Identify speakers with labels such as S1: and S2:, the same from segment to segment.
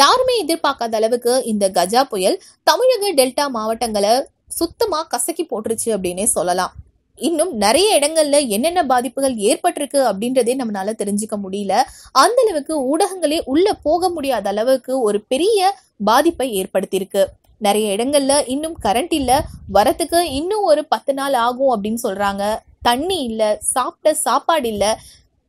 S1: யாருமே எதிர்பார்க்காத அளவுக்கு இந்த கஜா புயல் தமிழக டெல்டா மாவட்டங்களை சுத்தமா கசக்கி போட்டுருச்சு அப்படின்னே சொல்லலாம் இன்னும் நிறைய இடங்கள்ல என்னென்ன பாதிப்புகள் ஏற்பட்டிருக்கு அப்படின்றதே நம்மளால தெரிஞ்சுக்க முடியல அந்த அளவுக்கு ஊடகங்களே உள்ள போக முடியாத அளவுக்கு ஒரு பெரிய பாதிப்பை ஏற்படுத்தியிருக்கு நிறைய இடங்கள்ல இன்னும் கரண்ட் இல்ல வரத்துக்கு இன்னும் ஒரு பத்து நாள் ஆகும் அப்படின்னு சொல்றாங்க தண்ணி இல்ல சாப்பிட்ட சாப்பாடு இல்ல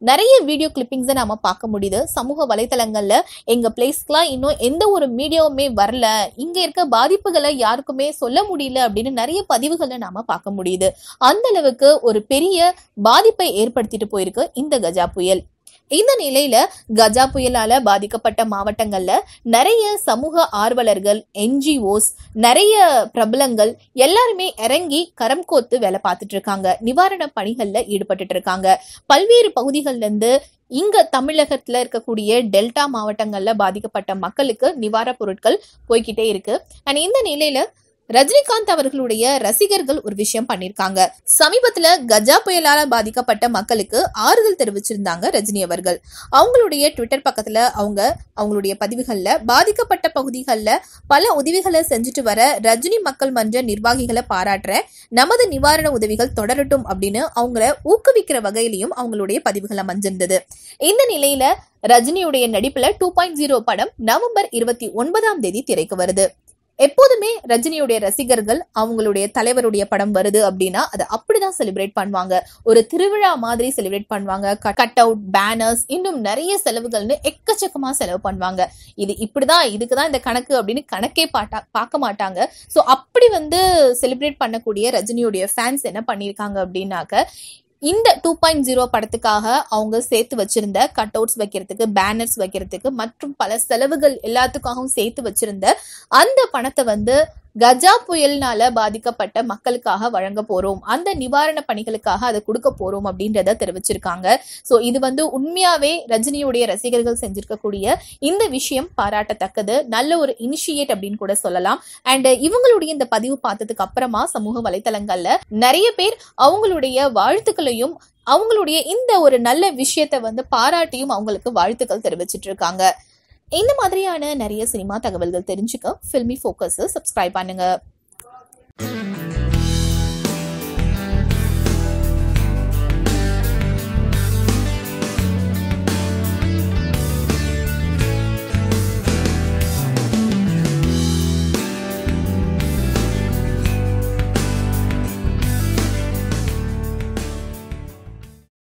S1: நிறைய வீடியோ கிளிப்பிங்ஸை நம்ம பார்க்க முடியுது சமூக வலைதளங்களில் எங்கள் பிளேஸ்க்கெலாம் இன்னும் எந்த ஒரு மீடியாவுமே வரல இங்கே இருக்க பாதிப்புகளை யாருக்குமே சொல்ல முடியல அப்படின்னு நிறைய பதிவுகளை நாம் பார்க்க முடியுது அந்த அளவுக்கு ஒரு பெரிய பாதிப்பை ஏற்படுத்திட்டு போயிருக்கு இந்த கஜா புயல் இந்த நிலையில கஜா புயலால பாதிக்கப்பட்ட மாவட்டங்கள்ல நிறைய சமூக ஆர்வலர்கள் என்ஜிஓஸ் நிறைய பிரபலங்கள் எல்லாருமே இறங்கி கரம் கோத்து வேலை பார்த்துட்டு இருக்காங்க நிவாரண பணிகள்ல ஈடுபட்டு இருக்காங்க பல்வேறு பகுதிகள்ல இருந்து இங்க தமிழகத்துல இருக்கக்கூடிய டெல்டா மாவட்டங்கள்ல பாதிக்கப்பட்ட மக்களுக்கு நிவார பொருட்கள் போய்கிட்டே இருக்கு அண்ட் இந்த நிலையில ரஜினிகாந்த் அவர்களுடைய ரசிகர்கள் ஒரு விஷயம் பண்ணிருக்காங்க சமீபத்துல கஜா புயலால பாதிக்கப்பட்ட மக்களுக்கு ஆறுதல் தெரிவிச்சிருந்தாங்க ரஜினி அவர்கள் அவங்களுடைய ட்விட்டர் பக்கத்துல அவங்க அவங்களுடைய பதிவுகள்ல பாதிக்கப்பட்ட பகுதிகளில் பல உதவிகளை செஞ்சுட்டு வர ரஜினி மக்கள் மன்ற நிர்வாகிகளை பாராட்டுற நமது நிவாரண உதவிகள் தொடரட்டும் அப்படின்னு அவங்கள ஊக்குவிக்கிற வகையிலையும் அவங்களுடைய பதிவுகள் அமைஞ்சிருந்தது இந்த நிலையில ரஜினியுடைய நடிப்புல டூ பாயிண்ட் ஜீரோ படம் நவம்பர் இருபத்தி ஒன்பதாம் தேதி திரைக்கு வருது எப்போதுமே ரஜினியுடைய ரசிகர்கள் அவங்களுடைய தலைவருடைய படம் வருது அப்படின்னா அதை அப்படிதான் செலிப்ரேட் பண்ணுவாங்க ஒரு திருவிழா மாதிரி செலிப்ரேட் பண்ணுவாங்க கட் அவுட் பேனர்ஸ் இன்னும் நிறைய செலவுகள்னு எக்கச்சக்கமா செலவு பண்ணுவாங்க இது இப்படிதான் இதுக்குதான் இந்த கணக்கு அப்படின்னு கணக்கே பாட்டா பார்க்க மாட்டாங்க ஸோ அப்படி வந்து செலிப்ரேட் பண்ணக்கூடிய ரஜினியுடைய ஃபேன்ஸ் என்ன பண்ணியிருக்காங்க அப்படின்னாக்க இந்த டூ பாயிண்ட் ஜீரோ படத்துக்காக அவங்க சேர்த்து வச்சிருந்த கட் அவுட்ஸ் வைக்கிறதுக்கு பேனர்ஸ் வைக்கிறதுக்கு மற்றும் பல செலவுகள் எல்லாத்துக்காகவும் சேர்த்து வச்சிருந்த அந்த பணத்தை வந்து கஜா புயல்னால பாதிக்கப்பட்ட மக்களுக்காக வழங்க போறோம் அந்த நிவாரண பணிகளுக்காக அதை கொடுக்க போறோம் அப்படின்றத தெரிவிச்சிருக்காங்க சோ இது வந்து உண்மையாவே ரஜினியுடைய ரசிகர்கள் செஞ்சிருக்கக்கூடிய இந்த விஷயம் பாராட்டத்தக்கது நல்ல ஒரு இனிஷியேட் அப்படின்னு கூட சொல்லலாம் அண்ட் இவங்களுடைய இந்த பதிவு பார்த்ததுக்கு அப்புறமா சமூக வலைதளங்கள்ல நிறைய பேர் அவங்களுடைய வாழ்த்துக்களையும் அவங்களுடைய இந்த ஒரு நல்ல விஷயத்தை வந்து பாராட்டியும் அவங்களுக்கு வாழ்த்துக்கள் தெரிவிச்சிட்டு இருக்காங்க இந்த மாதிரியான நிறைய சினிமா தகவல்கள் தெரிஞ்சுக்க ஃபில்மி ஃபோக்கஸை சப்ஸ்கிரைப் பண்ணுங்கள்